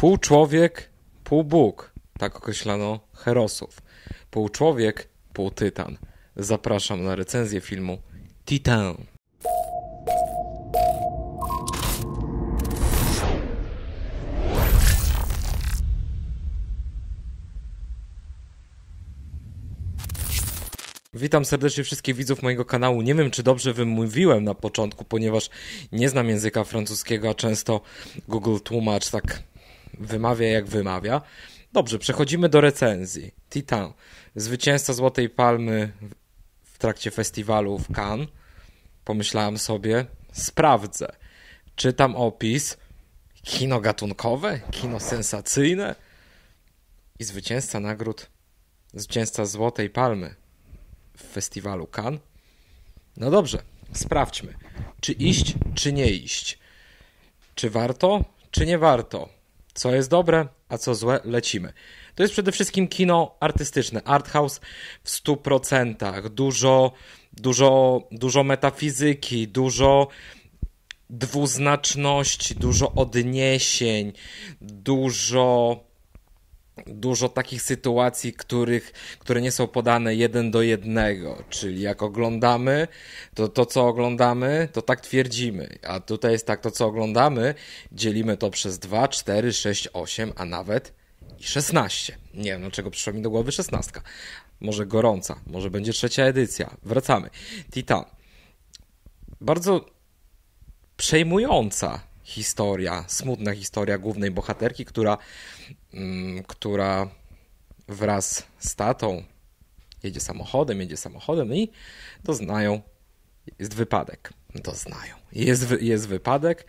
Pół człowiek, pół Bóg, tak określano Herosów. Pół człowiek, pół tytan. Zapraszam na recenzję filmu Titan. Witam serdecznie wszystkich widzów mojego kanału. Nie wiem, czy dobrze wymówiłem na początku, ponieważ nie znam języka francuskiego, a często Google Tłumacz tak wymawia jak wymawia. Dobrze, przechodzimy do recenzji. Titan, zwycięzca Złotej Palmy w trakcie festiwalu w Cannes. Pomyślałem sobie, sprawdzę. Czytam opis. Kino gatunkowe, kino sensacyjne i zwycięzca nagród, zwycięzca Złotej Palmy w festiwalu Cannes. No dobrze, sprawdźmy, czy iść, czy nie iść. Czy warto, czy nie warto co jest dobre, a co złe, lecimy. To jest przede wszystkim kino artystyczne, art house w 100%, dużo, dużo, dużo metafizyki, dużo dwuznaczności, dużo odniesień, dużo dużo takich sytuacji, których, które nie są podane jeden do jednego, czyli jak oglądamy, to to co oglądamy, to tak twierdzimy, a tutaj jest tak, to co oglądamy, dzielimy to przez 2, 4, 6, 8, a nawet i 16. Nie wiem, dlaczego przyszła mi do głowy 16. Może gorąca, może będzie trzecia edycja. Wracamy. Titan. Bardzo przejmująca historia, smutna historia głównej bohaterki, która, mm, która wraz z tatą jedzie samochodem, jedzie samochodem i doznają, jest wypadek. Doznają. Jest, jest wypadek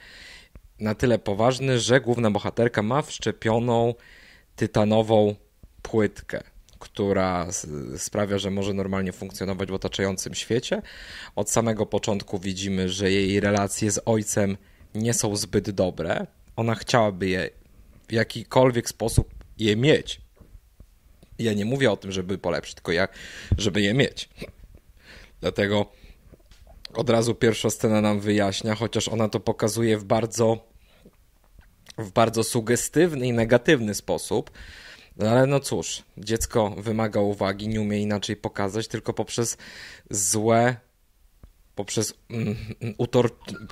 na tyle poważny, że główna bohaterka ma wszczepioną tytanową płytkę, która sprawia, że może normalnie funkcjonować w otaczającym świecie. Od samego początku widzimy, że jej relacje z ojcem nie są zbyt dobre. Ona chciałaby je w jakikolwiek sposób je mieć. Ja nie mówię o tym, żeby polepszyć, tylko jak, żeby je mieć. Dlatego od razu pierwsza scena nam wyjaśnia, chociaż ona to pokazuje w bardzo w bardzo sugestywny i negatywny sposób. No ale no cóż, dziecko wymaga uwagi, nie umie inaczej pokazać, tylko poprzez złe poprzez, mm, utor,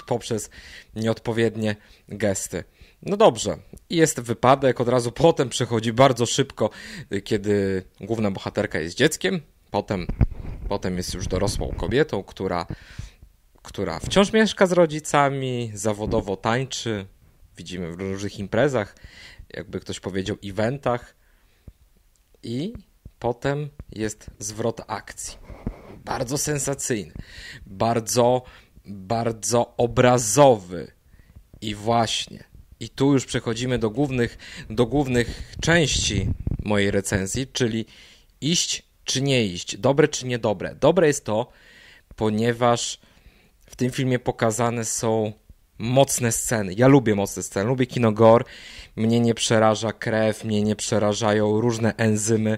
poprzez nieodpowiednie gesty. No dobrze, jest wypadek, od razu potem przychodzi bardzo szybko, y, kiedy główna bohaterka jest dzieckiem, potem, potem jest już dorosłą kobietą, która, która wciąż mieszka z rodzicami, zawodowo tańczy, widzimy w różnych imprezach, jakby ktoś powiedział, eventach. I potem jest zwrot akcji bardzo sensacyjny, bardzo, bardzo obrazowy. I właśnie, i tu już przechodzimy do głównych, do głównych części mojej recenzji, czyli iść czy nie iść, dobre czy niedobre. Dobre jest to, ponieważ w tym filmie pokazane są mocne sceny. Ja lubię mocne sceny, lubię kino gore. Mnie nie przeraża krew, mnie nie przerażają różne enzymy.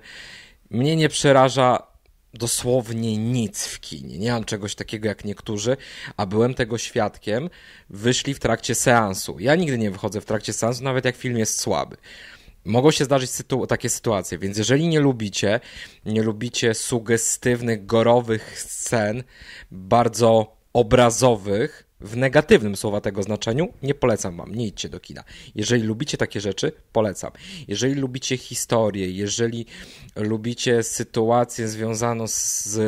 Mnie nie przeraża dosłownie nic w kinie. Nie mam czegoś takiego jak niektórzy, a byłem tego świadkiem. Wyszli w trakcie seansu. Ja nigdy nie wychodzę w trakcie seansu, nawet jak film jest słaby. Mogą się zdarzyć sytu takie sytuacje, więc jeżeli nie lubicie, nie lubicie sugestywnych, gorowych scen, bardzo obrazowych, w negatywnym słowa tego znaczeniu, nie polecam wam, nie idźcie do kina. Jeżeli lubicie takie rzeczy, polecam. Jeżeli lubicie historię, jeżeli lubicie sytuację związaną z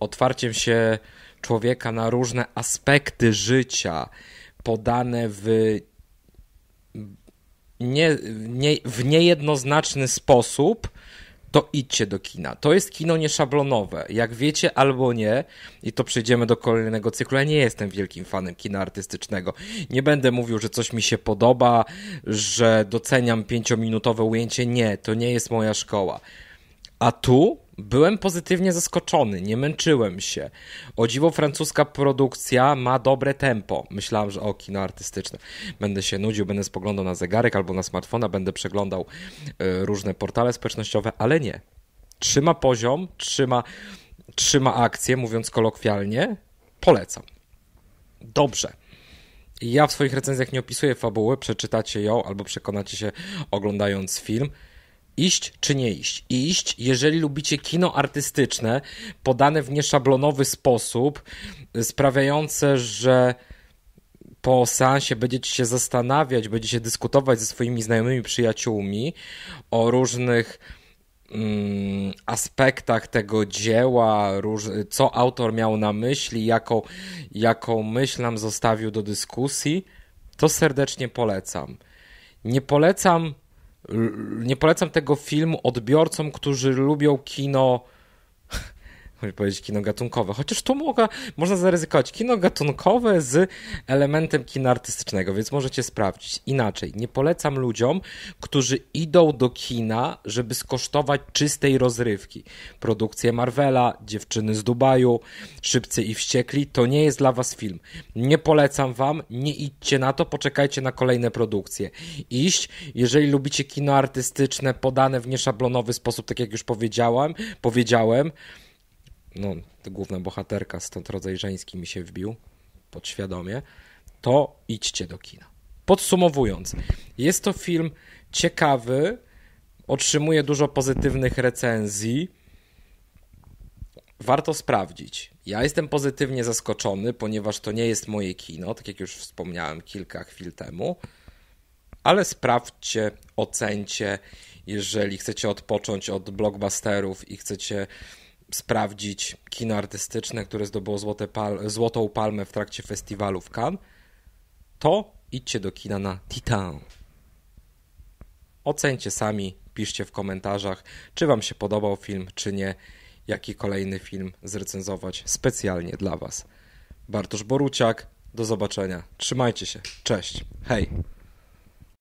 otwarciem się człowieka na różne aspekty życia, podane w nie, nie, w niejednoznaczny sposób, to idźcie do kina. To jest kino nieszablonowe. Jak wiecie albo nie, i to przejdziemy do kolejnego cyklu, ja nie jestem wielkim fanem kina artystycznego. Nie będę mówił, że coś mi się podoba, że doceniam pięciominutowe ujęcie. Nie, to nie jest moja szkoła. A tu Byłem pozytywnie zaskoczony, nie męczyłem się. O dziwo, francuska produkcja ma dobre tempo. Myślałem, że o, kino artystyczne. Będę się nudził, będę spoglądał na zegarek albo na smartfona, będę przeglądał y, różne portale społecznościowe, ale nie. Trzyma poziom, trzyma, trzyma akcję, mówiąc kolokwialnie. Polecam. Dobrze. Ja w swoich recenzjach nie opisuję fabuły, przeczytacie ją albo przekonacie się oglądając film. Iść czy nie iść? Iść, jeżeli lubicie kino artystyczne, podane w nieszablonowy sposób, sprawiające, że po seansie będziecie się zastanawiać, będziecie dyskutować ze swoimi znajomymi przyjaciółmi o różnych mm, aspektach tego dzieła, co autor miał na myśli, jaką, jaką myśl nam zostawił do dyskusji, to serdecznie polecam. Nie polecam nie polecam tego filmu odbiorcom, którzy lubią kino mogę powiedzieć, kino gatunkowe. Chociaż tu mogę, można zaryzykować kino gatunkowe z elementem kina artystycznego, więc możecie sprawdzić. Inaczej, nie polecam ludziom, którzy idą do kina, żeby skosztować czystej rozrywki. Produkcje Marvela, Dziewczyny z Dubaju, Szybcy i Wściekli, to nie jest dla was film. Nie polecam wam, nie idźcie na to, poczekajcie na kolejne produkcje. Iść, jeżeli lubicie kino artystyczne podane w nieszablonowy sposób, tak jak już powiedziałem, powiedziałem, no, główna bohaterka, stąd rodzaj żeński mi się wbił podświadomie, to idźcie do kina. Podsumowując, jest to film ciekawy, otrzymuje dużo pozytywnych recenzji. Warto sprawdzić. Ja jestem pozytywnie zaskoczony, ponieważ to nie jest moje kino, tak jak już wspomniałem kilka chwil temu. Ale sprawdźcie, ocencie, jeżeli chcecie odpocząć od blockbusterów i chcecie sprawdzić kino artystyczne, które zdobyło złote pal złotą palmę w trakcie festiwalu w Cannes, to idźcie do kina na Titan. Oceńcie sami, piszcie w komentarzach, czy Wam się podobał film, czy nie, jaki kolejny film zrecenzować specjalnie dla Was. Bartosz Boruciak, do zobaczenia. Trzymajcie się. Cześć. Hej.